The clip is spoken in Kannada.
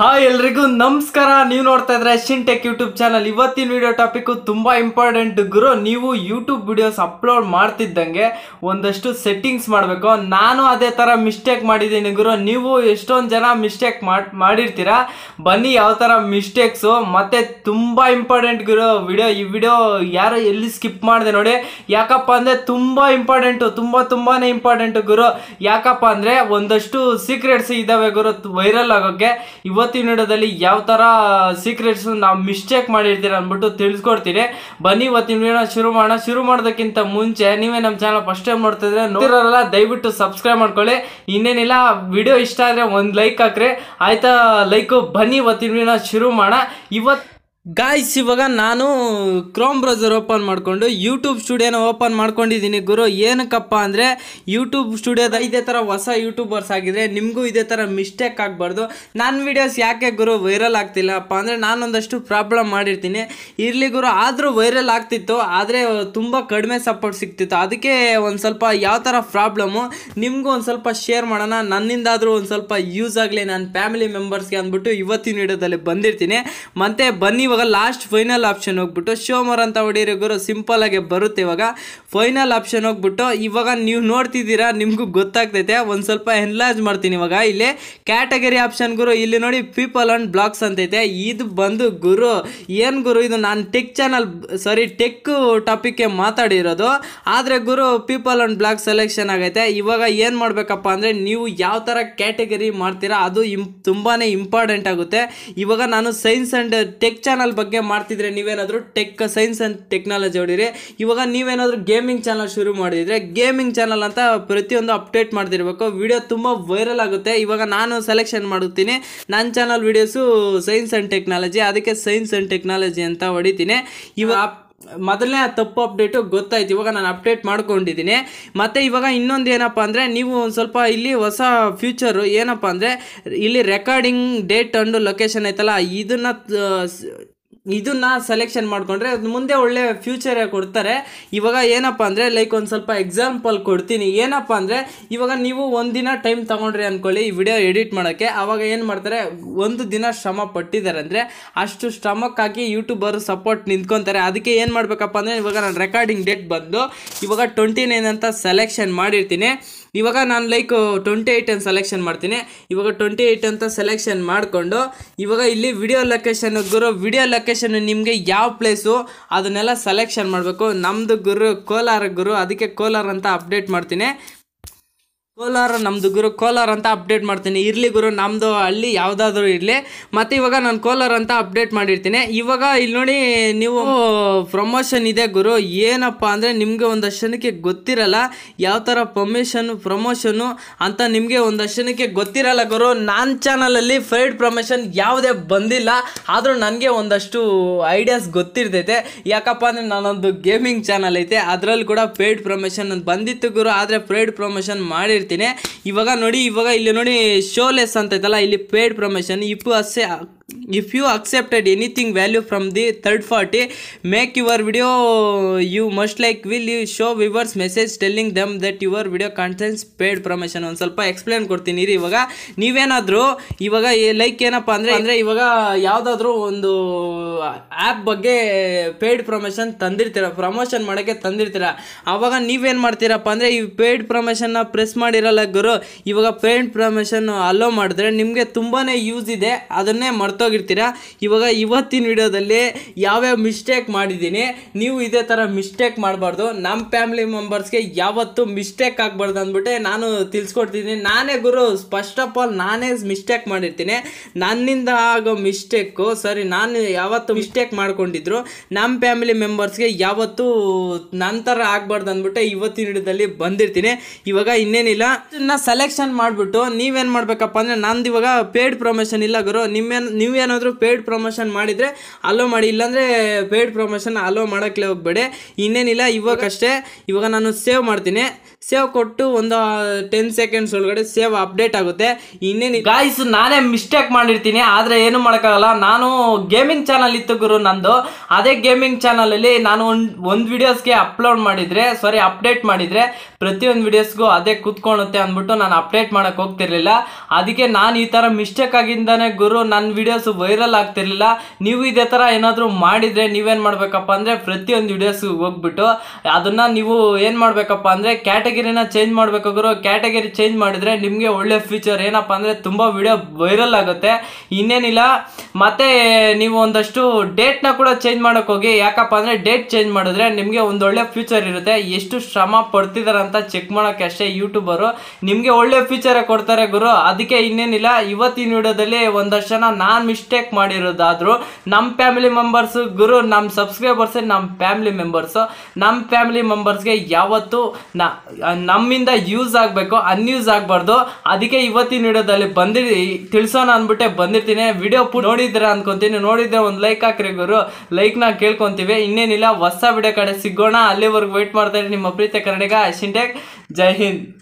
ಹಾಯ್ ಎಲ್ರಿಗೂ ನಮಸ್ಕಾರ ನೀವು ನೋಡ್ತಾ ಇದ್ರೆ ಟೆಕ್ ಯೂಟ್ಯೂಬ್ ಚಾನಲ್ ಇವತ್ತಿನ ವಿಡಿಯೋ ಟಾಪಿಕ್ ತುಂಬ ಇಂಪಾರ್ಟೆಂಟ್ ಗುರು ನೀವು ಯೂಟ್ಯೂಬ್ ವಿಡಿಯೋಸ್ ಅಪ್ಲೋಡ್ ಮಾಡ್ತಿದ್ದಂಗೆ ಒಂದಷ್ಟು ಸೆಟ್ಟಿಂಗ್ಸ್ ಮಾಡಬೇಕು ನಾನು ಅದೇ ಥರ ಮಿಸ್ಟೇಕ್ ಮಾಡಿದ್ದೀನಿ ಗುರು ನೀವು ಎಷ್ಟೊಂದು ಜನ ಮಿಸ್ಟೇಕ್ ಮಾಡಿರ್ತೀರಾ ಬನ್ನಿ ಯಾವ ಥರ ಮಿಸ್ಟೇಕ್ಸು ಮತ್ತು ತುಂಬ ಇಂಪಾರ್ಟೆಂಟ್ ಗುರು ವಿಡಿಯೋ ಈ ವಿಡಿಯೋ ಯಾರು ಎಲ್ಲಿ ಸ್ಕಿಪ್ ಮಾಡಿದೆ ನೋಡಿ ಯಾಕಪ್ಪ ಅಂದರೆ ತುಂಬ ಇಂಪಾರ್ಟೆಂಟು ತುಂಬ ತುಂಬಾ ಇಂಪಾರ್ಟೆಂಟ್ ಗುರು ಯಾಕಪ್ಪ ಅಂದರೆ ಒಂದಷ್ಟು ಸೀಕ್ರೆಟ್ಸ್ ಇದ್ದಾವೆ ಗುರು ವೈರಲ್ ಆಗೋಕ್ಕೆ ಇವತ್ತು ಇವತ್ತಿನ ವಿಡಿಯೋದಲ್ಲಿ ಯಾವ ಥರ ಸೀಕ್ರೆಟ್ಸ್ ನಾವು ಮಿಸ್ಟೇಕ್ ಮಾಡಿರ್ತೀರ ಅಂದ್ಬಿಟ್ಟು ತಿಳಿಸ್ಕೊಡ್ತೀನಿ ಬನ್ನಿ ಇವತ್ತಿನ ವಿಡಿಯೋನ ಶುರು ಮಾಡೋಣ ಶುರು ಮಾಡೋದಕ್ಕಿಂತ ಮುಂಚೆ ನೀವೇ ನಮ್ಮ ಚಾನಲ್ ಫಸ್ಟ್ ಟೈಮ್ ನೋಡ್ತಿದ್ರೆ ಇದ್ರೆ ದಯವಿಟ್ಟು ಸಬ್ಸ್ಕ್ರೈಬ್ ಮಾಡ್ಕೊಳ್ಳಿ ಇನ್ನೇನಿಲ್ಲ ವಿಡಿಯೋ ಇಷ್ಟ ಆದ್ರೆ ಒಂದು ಲೈಕ್ ಹಾಕ್ರಿ ಆಯ್ತಾ ಲೈಕು ಬನ್ನಿ ಇವತ್ತಿನ ವಿಡಿಯೋನ ಶುರು ಮಾಡೋಣ ಇವತ್ತು ಗಾಯ್ಸ್ ಇವಾಗ ನಾನು ಕ್ರೋಮ್ ಬ್ರೌಸರ್ ಓಪನ್ ಮಾಡಿಕೊಂಡು ಯೂಟ್ಯೂಬ್ ಸ್ಟುಡಿಯೋನ ಓಪನ್ ಮಾಡ್ಕೊಂಡಿದ್ದೀನಿ ಗುರು ಏನಕ್ಕಪ್ಪ ಅಂದರೆ ಯೂಟ್ಯೂಬ್ ಸ್ಟುಡಿಯೋದ ಇದೇ ಥರ ಹೊಸ ಯೂಟ್ಯೂಬರ್ಸ್ ಆಗಿದ್ರೆ ನಿಮಗೂ ಇದೇ ಥರ ಮಿಸ್ಟೇಕ್ ಆಗಬಾರ್ದು ನನ್ನ ವೀಡಿಯೋಸ್ ಯಾಕೆ ಗುರು ವೈರಲ್ ಆಗ್ತಿಲ್ಲಪ್ಪ ಅಂದರೆ ನಾನೊಂದಷ್ಟು ಪ್ರಾಬ್ಲಮ್ ಮಾಡಿರ್ತೀನಿ ಇರಲಿ ಗುರು ಆದರೂ ವೈರಲ್ ಆಗ್ತಿತ್ತು ಆದರೆ ತುಂಬ ಕಡಿಮೆ ಸಪೋರ್ಟ್ ಸಿಗ್ತಿತ್ತು ಅದಕ್ಕೆ ಒಂದು ಸ್ವಲ್ಪ ಯಾವ ಥರ ಪ್ರಾಬ್ಲಮ್ಮು ನಿಮಗೂ ಒಂದು ಸ್ವಲ್ಪ ಶೇರ್ ಮಾಡೋಣ ನನ್ನಿಂದಾದರೂ ಒಂದು ಸ್ವಲ್ಪ ಯೂಸ್ ಆಗಲಿ ನನ್ನ ಫ್ಯಾಮಿಲಿ ಮೆಂಬರ್ಸ್ಗೆ ಅಂದ್ಬಿಟ್ಟು ಇವತ್ತಿನ ವಿಡಿಯೋದಲ್ಲಿ ಬಂದಿರ್ತೀನಿ ಮತ್ತು ಬನ್ನಿ ಇವಾಗ ಲಾಸ್ಟ್ ಫೈನಲ್ ಆಪ್ಷನ್ ಹೋಗ್ಬಿಟ್ಟು ಶೋಮರ್ ಅಂತ ಹೊಡೀರಿ ಗುರು ಸಿಂಪಲ್ ಆಗಿ ಬರುತ್ತೆ ಇವಾಗ ಫೈನಲ್ ಆಪ್ಷನ್ ಹೋಗ್ಬಿಟ್ಟು ಇವಾಗ ನೀವು ನೋಡ್ತಿದ್ದೀರಾ ನಿಮಗೂ ಗೊತ್ತಾಗ್ತೈತೆ ಒಂದು ಸ್ವಲ್ಪ ಎನ್ಲಾಜ್ ಮಾಡ್ತೀನಿ ಇವಾಗ ಇಲ್ಲಿ ಕ್ಯಾಟಗರಿ ಆಪ್ಷನ್ ಗುರು ಇಲ್ಲಿ ನೋಡಿ ಪೀಪಲ್ ಅಂಡ್ ಬ್ಲಾಗ್ಸ್ ಅಂತೈತೆ ಇದು ಬಂದು ಗುರು ಏನು ಗುರು ಇದು ನಾನು ಟೆಕ್ ಚಾನಲ್ ಸಾರಿ ಟೆಕ್ ಟಾಪಿಕ್ಗೆ ಮಾತಾಡಿರೋದು ಆದರೆ ಗುರು ಪೀಪಲ್ ಅಂಡ್ ಬ್ಲಾಕ್ ಸೆಲೆಕ್ಷನ್ ಆಗೈತೆ ಇವಾಗ ಏನು ಮಾಡಬೇಕಪ್ಪ ಅಂದರೆ ನೀವು ಯಾವ ಥರ ಕ್ಯಾಟಗರಿ ಮಾಡ್ತೀರಾ ಅದು ತುಂಬಾನೇ ತುಂಬಾ ಇಂಪಾರ್ಟೆಂಟ್ ಆಗುತ್ತೆ ಇವಾಗ ನಾನು science and tech channel channel ಬಗ್ಗೆ ಮಾಡ್ತಿದ್ರೆ ನೀವೇನಾದರೂ ಟೆಕ್ ಸೈನ್ಸ್ ಆ್ಯಂಡ್ ಟೆಕ್ನಾಲಜಿ ಹೊಡಿರಿ ಇವಾಗ ನೀವೇನಾದರೂ ಗೇಮಿಂಗ್ ಚಾನಲ್ ಶುರು ಮಾಡಿದರೆ ಗೇಮಿಂಗ್ ಚಾನಲ್ ಅಂತ ಪ್ರತಿಯೊಂದು ಅಪ್ಡೇಟ್ ಮಾಡ್ತಿರ್ಬೇಕು ವಿಡಿಯೋ ತುಂಬ ವೈರಲ್ ಆಗುತ್ತೆ ಇವಾಗ ನಾನು ಸೆಲೆಕ್ಷನ್ ಮಾಡುತ್ತೀನಿ ನನ್ನ channel videos science and technology ಅದಕ್ಕೆ ಸೈನ್ಸ್ ಆ್ಯಂಡ್ ಟೆಕ್ನಾಲಜಿ ಅಂತ ಹೊಡಿತೀನಿ ಇವಾಗ ಮೊದಲನೇ ತಪ್ಪು ಅಪ್ಡೇಟು ಗೊತ್ತಾಯ್ತು ಇವಾಗ ನಾನು ಅಪ್ಡೇಟ್ ಮಾಡ್ಕೊಂಡಿದ್ದೀನಿ ಮತ್ತು ಇವಾಗ ಇನ್ನೊಂದು ಏನಪ್ಪ ಅಂದರೆ ನೀವು ಒಂದು ಸ್ವಲ್ಪ ಇಲ್ಲಿ ಹೊಸ ಫ್ಯೂಚರು ಏನಪ್ಪ ಅಂದರೆ ಇಲ್ಲಿ ರೆಕಾರ್ಡಿಂಗ್ ಡೇಟ್ ಅಂಡು ಲೊಕೇಶನ್ ಐತಲ್ಲ ಇದನ್ನು ಇದನ್ನ ಸೆಲೆಕ್ಷನ್ ಮಾಡಿಕೊಂಡ್ರೆ ಮುಂದೆ ಒಳ್ಳೆ ಫ್ಯೂಚರ್ ಕೊಡ್ತಾರೆ ಇವಾಗ ಏನಪ್ಪ ಅಂದರೆ ಲೈಕ್ ಒಂದು ಸ್ವಲ್ಪ ಎಕ್ಸಾಂಪಲ್ ಕೊಡ್ತೀನಿ ಏನಪ್ಪ ಅಂದರೆ ಇವಾಗ ನೀವು ಒಂದಿನ ಟೈಮ್ ತಗೊಂಡ್ರಿ ಅಂದ್ಕೊಳ್ಳಿ ಈ ವಿಡಿಯೋ ಎಡಿಟ್ ಮಾಡೋಕ್ಕೆ ಅವಾಗ ಏನು ಮಾಡ್ತಾರೆ ಒಂದು ದಿನ ಶ್ರಮ ಪಟ್ಟಿದ್ದಾರೆ ಅಂದರೆ ಅಷ್ಟು ಶ್ರಮಕ್ಕಾಗಿ ಯೂಟ್ಯೂಬರು ಸಪೋರ್ಟ್ ನಿಂತ್ಕೊಂತಾರೆ ಅದಕ್ಕೆ ಏನು ಮಾಡಬೇಕಪ್ಪ ಅಂದರೆ ಇವಾಗ ನಾನು ರೆಕಾರ್ಡಿಂಗ್ ಡೇಟ್ ಬಂದು ಇವಾಗ ಟ್ವೆಂಟಿ ನೈನ್ ಅಂತ ಸೆಲೆಕ್ಷನ್ ಮಾಡಿರ್ತೀನಿ ಇವಾಗ ನಾನು ಲೈಕ್ ಟ್ವೆಂಟಿ ಏಯ್ಟ್ ಅಂತ ಸೆಲೆಕ್ಷನ್ ಮಾಡ್ತೀನಿ ಇವಾಗ ಟ್ವೆಂಟಿ ಏಯ್ಟ್ ಅಂತ ಸೆಲೆಕ್ಷನ್ ಮಾಡಿಕೊಂಡು ಇವಾಗ ಇಲ್ಲಿ ವಿಡಿಯೋ ಲೊಕೇಶನ್ ಗುರು ವಿಡಿಯೋ ಲೊಕೇಶನ್ ನಿಮಗೆ ಯಾವ ಪ್ಲೇಸು ಅದನ್ನೆಲ್ಲ ಸೆಲೆಕ್ಷನ್ ಮಾಡಬೇಕು ನಮ್ಮದು ಗುರು ಕೋಲಾರ ಗುರು ಅದಕ್ಕೆ ಕೋಲಾರ ಅಂತ ಅಪ್ಡೇಟ್ ಮಾಡ್ತೀನಿ ಕೋಲಾರ ನಮ್ಮದು ಗುರು ಕೋಲಾರ ಅಂತ ಅಪ್ಡೇಟ್ ಮಾಡ್ತೀನಿ ಇರಲಿ ಗುರು ನಮ್ಮದು ಹಳ್ಳಿ ಯಾವುದಾದ್ರೂ ಇರಲಿ ಮತ್ತು ಇವಾಗ ನಾನು ಕೋಲಾರ ಅಂತ ಅಪ್ಡೇಟ್ ಮಾಡಿರ್ತೀನಿ ಇವಾಗ ಇಲ್ಲಿ ನೋಡಿ ನೀವು ಪ್ರಮೋಷನ್ ಇದೆ ಗುರು ಏನಪ್ಪ ಅಂದರೆ ನಿಮಗೆ ಒಂದು ಅಷ್ಟನಕ್ಕೆ ಗೊತ್ತಿರಲ್ಲ ಯಾವ ಥರ ಪ್ರಮೋಷನು ಪ್ರಮೋಷನು ಅಂತ ನಿಮಗೆ ಒಂದು ಗೊತ್ತಿರೋಲ್ಲ ಗೊತ್ತಿರಲ್ಲ ಗುರು ನನ್ನ ಚಾನಲಲ್ಲಿ ಫ್ರೈಡ್ ಪ್ರಮೋಷನ್ ಯಾವುದೇ ಬಂದಿಲ್ಲ ಆದರೂ ನನಗೆ ಒಂದಷ್ಟು ಐಡಿಯಾಸ್ ಗೊತ್ತಿರ್ತೈತೆ ಯಾಕಪ್ಪ ಅಂದರೆ ನಾನೊಂದು ಗೇಮಿಂಗ್ ಚಾನಲ್ ಐತೆ ಅದರಲ್ಲಿ ಕೂಡ ಪೇಯ್ಡ್ ಪ್ರಮೋಷನ್ ಬಂದಿತ್ತು ಗುರು ಆದರೆ ಫ್ರೈಡ್ ಪ್ರಮೋಷನ್ ಮಾಡಿರ್ತೀನಿ ಹೇಳ್ತೀನಿ ಇವಾಗ ನೋಡಿ ಇವಾಗ ಇಲ್ಲಿ ನೋಡಿ ಶೋಲೆಸ್ ಅಂತ ಐತಲ್ಲ ಇಲ್ಲಿ ಪೇಡ್ ಪ್ರಮೋಷನ್ ಇಪ್ಪು ಅಷ್ಟೇ if you accepted anything value from the third party make your video you must like will you show viewers message telling them that your video contains paid promotion ಒಂದು ಸ್ವಲ್ಪ ಎಕ್ಸ್ಪ್ಲೇನ್ ಕೊಡ್ತೀನಿ ರೀ ಇವಾಗ ನೀವೇನಾದರೂ ಇವಾಗ ಲೈಕ್ ಏನಪ್ಪ ಅಂದರೆ ಅಂದರೆ ಇವಾಗ ಯಾವುದಾದ್ರೂ ಒಂದು ಆ್ಯಪ್ ಬಗ್ಗೆ ಪೇಯ್ಡ್ ಪ್ರಮೋಷನ್ ತಂದಿರ್ತೀರ ಪ್ರಮೋಷನ್ ಮಾಡೋಕ್ಕೆ ತಂದಿರ್ತೀರ ಆವಾಗ ನೀವೇನು ಮಾಡ್ತೀರಪ್ಪ ಅಂದರೆ ಈ ಪೇಯ್ಡ್ ಪ್ರಮೋಷನ್ನ ಪ್ರೆಸ್ ಮಾಡಿರಲ್ಲ ಗುರು ಇವಾಗ ಪೇಯ್ಡ್ ಪ್ರಮೋಷನ್ ಅಲೋ ಮಾಡಿದ್ರೆ ನಿಮಗೆ ತುಂಬಾ ಯೂಸ್ ಇದೆ ಅದನ್ನೇ ಮರ್ತು ಮರ್ತೋಗಿರ್ತೀರಾ ಇವಾಗ ಇವತ್ತಿನ ವಿಡಿಯೋದಲ್ಲಿ ಯಾವ್ಯಾವ ಮಿಸ್ಟೇಕ್ ಮಾಡಿದ್ದೀನಿ ನೀವು ಇದೇ ಥರ ಮಿಸ್ಟೇಕ್ ಮಾಡಬಾರ್ದು ನಮ್ಮ ಫ್ಯಾಮಿಲಿ ಮೆಂಬರ್ಸ್ಗೆ ಯಾವತ್ತೂ ಮಿಸ್ಟೇಕ್ ಆಗಬಾರ್ದು ಅಂದ್ಬಿಟ್ಟು ನಾನು ತಿಳಿಸ್ಕೊಡ್ತಿದ್ದೀನಿ ನಾನೇ ಗುರು ಫಸ್ಟ್ ಆಫ್ ಆಲ್ ನಾನೇ ಮಿಸ್ಟೇಕ್ ಮಾಡಿರ್ತೀನಿ ನನ್ನಿಂದ ಆಗೋ ಮಿಸ್ಟೇಕು ಸರಿ ನಾನು ಯಾವತ್ತು ಮಿಸ್ಟೇಕ್ ಮಾಡ್ಕೊಂಡಿದ್ರು ನಮ್ಮ ಫ್ಯಾಮಿಲಿ ಮೆಂಬರ್ಸ್ಗೆ ಯಾವತ್ತೂ ನಂತರ ಆಗಬಾರ್ದು ಅಂದ್ಬಿಟ್ಟು ಇವತ್ತಿನ ಹಿಡಿದಲ್ಲಿ ಬಂದಿರ್ತೀನಿ ಇವಾಗ ಇನ್ನೇನಿಲ್ಲ ಸೆಲೆಕ್ಷನ್ ಮಾಡಿಬಿಟ್ಟು ನೀವೇನು ಮಾಡಬೇಕಪ್ಪ ಅಂದರೆ ನಂದು ಇವಾಗ ಪೇಡ್ ಪ್ರಮೋಷನ್ ಇಲ್ಲ ಗುರು ನಿಮ್ಮೇನು ನೀವೇನಾದರೂ ಪೇಯ್ಡ್ ಪ್ರಮೋಷನ್ ಮಾಡಿದರೆ ಅಲೋ ಮಾಡಿ ಇಲ್ಲಾಂದರೆ ಪೇಯ್ಡ್ ಪ್ರಮೋಷನ್ ಅಲೋ ಮಾಡೋಕ್ಕೆ ಹೋಗ್ಬೇಡಿ ಇನ್ನೇನಿಲ್ಲ ಇವಾಗಷ್ಟೇ ಇವಾಗ ನಾನು ಸೇವ್ ಮಾಡ್ತೀನಿ ಸೇವ್ ಕೊಟ್ಟು ಒಂದು ಟೆನ್ ಸೆಕೆಂಡ್ಸ್ ಒಳಗಡೆ ಸೇವ್ ಅಪ್ಡೇಟ್ ಆಗುತ್ತೆ ಇನ್ನೇನು ಗಾಯ್ಸ್ ನಾನೇ ಮಿಸ್ಟೇಕ್ ಮಾಡಿರ್ತೀನಿ ಆದರೆ ಏನು ಮಾಡೋಕ್ಕಾಗಲ್ಲ ನಾನು ಗೇಮಿಂಗ್ ಚಾನಲ್ ಇತ್ತು ಗುರು ನಂದು ಅದೇ ಗೇಮಿಂಗ್ ಚಾನಲಲ್ಲಿ ನಾನು ಒಂದು ಒಂದು ವೀಡಿಯೋಸ್ಗೆ ಅಪ್ಲೋಡ್ ಮಾಡಿದರೆ ಸಾರಿ ಅಪ್ಡೇಟ್ ಮಾಡಿದರೆ ಪ್ರತಿಯೊಂದು ವೀಡಿಯೋಸ್ಗೂ ಅದೇ ಕೂತ್ಕೊಳ್ಳುತ್ತೆ ಅಂದ್ಬಿಟ್ಟು ನಾನು ಅಪ್ಡೇಟ್ ಮಾಡೋಕ್ಕೆ ಹೋಗ್ತಿರ್ಲಿಲ್ಲ ಅದಕ್ಕೆ ನಾನು ಈ ಥರ ಮಿಸ್ಟೇಕ್ ಆಗಿಂದಾನೆ ಗುರು ನನ್ನ ವಿಡಿಯೋ ವಿಡಿಯೋಸ್ ವೈರಲ್ ಆಗ್ತಿರ್ಲಿಲ್ಲ ನೀವು ಇದೇ ಥರ ಏನಾದರೂ ಮಾಡಿದರೆ ನೀವೇನು ಮಾಡಬೇಕಪ್ಪ ಅಂದರೆ ಪ್ರತಿಯೊಂದು ವಿಡಿಯೋಸ್ ಹೋಗ್ಬಿಟ್ಟು ಅದನ್ನು ನೀವು ಏನು ಮಾಡಬೇಕಪ್ಪ ಅಂದರೆ ಕ್ಯಾಟಗರಿನ ಚೇಂಜ್ ಗುರು ಕ್ಯಾಟಗರಿ ಚೇಂಜ್ ಮಾಡಿದರೆ ನಿಮಗೆ ಒಳ್ಳೆ ಫ್ಯೂಚರ್ ಏನಪ್ಪ ಅಂದರೆ ತುಂಬ ವಿಡಿಯೋ ವೈರಲ್ ಆಗುತ್ತೆ ಇನ್ನೇನಿಲ್ಲ ಮತ್ತೆ ನೀವು ಒಂದಷ್ಟು ಡೇಟ್ನ ಕೂಡ ಚೇಂಜ್ ಮಾಡೋಕೆ ಹೋಗಿ ಯಾಕಪ್ಪ ಅಂದರೆ ಡೇಟ್ ಚೇಂಜ್ ಮಾಡಿದ್ರೆ ನಿಮಗೆ ಒಂದೊಳ್ಳೆ ಫ್ಯೂಚರ್ ಇರುತ್ತೆ ಎಷ್ಟು ಶ್ರಮ ಪಡ್ತಿದ್ದಾರೆ ಅಂತ ಚೆಕ್ ಮಾಡೋಕೆ ಅಷ್ಟೇ ಯೂಟ್ಯೂಬರು ನಿಮಗೆ ಒಳ್ಳೆ ಫ್ಯೂಚರೇ ಕೊಡ್ತಾರೆ ಗುರು ಅದಕ್ಕೆ ಇನ್ನೇನಿಲ್ಲ ಇವತ್ತಿನ ವಿಡಿಯೋದಲ್ಲಿ ಒಂದಷ್ಟು ಜನ ನಾನು ನಾನು ಮಿಸ್ಟೇಕ್ ಮಾಡಿರೋದಾದರೂ ನಮ್ಮ ಫ್ಯಾಮಿಲಿ ಮೆಂಬರ್ಸು ಗುರು ನಮ್ಮ ಸಬ್ಸ್ಕ್ರೈಬರ್ಸ್ ನಮ್ಮ ಫ್ಯಾಮಿಲಿ ಮೆಂಬರ್ಸು ನಮ್ಮ ಫ್ಯಾಮಿಲಿ ಮೆಂಬರ್ಸ್ಗೆ ಯಾವತ್ತು ನಮ್ಮಿಂದ ಯೂಸ್ ಆಗಬೇಕು ಅನ್ಯೂಸ್ ಆಗಬಾರ್ದು ಅದಕ್ಕೆ ಇವತ್ತಿನ ವಿಡಿಯೋದಲ್ಲಿ ಬಂದಿ ತಿಳಿಸೋಣ ಅಂದ್ಬಿಟ್ಟೆ ಬಂದಿರ್ತೀನಿ ವಿಡಿಯೋ ನೋಡಿದ್ರೆ ಅಂದ್ಕೊತೀನಿ ನೋಡಿದ್ರೆ ಒಂದು ಲೈಕ್ ಹಾಕ್ರಿ ಗುರು ಲೈಕ್ನ ಕೇಳ್ಕೊತೀವಿ ಇನ್ನೇನಿಲ್ಲ ಹೊಸ ವಿಡಿಯೋ ಕಡೆ ಸಿಗೋಣ ಅಲ್ಲಿವರೆಗೂ ವೆಯ್ಟ್ ಮಾಡ್ತಾ ನಿಮ್ಮ ಪ್ರೀತಿಯ ಕನ್ನಡಿಗ ಶಿಂಟೆಕ್ ಜೈ ಹಿಂದ್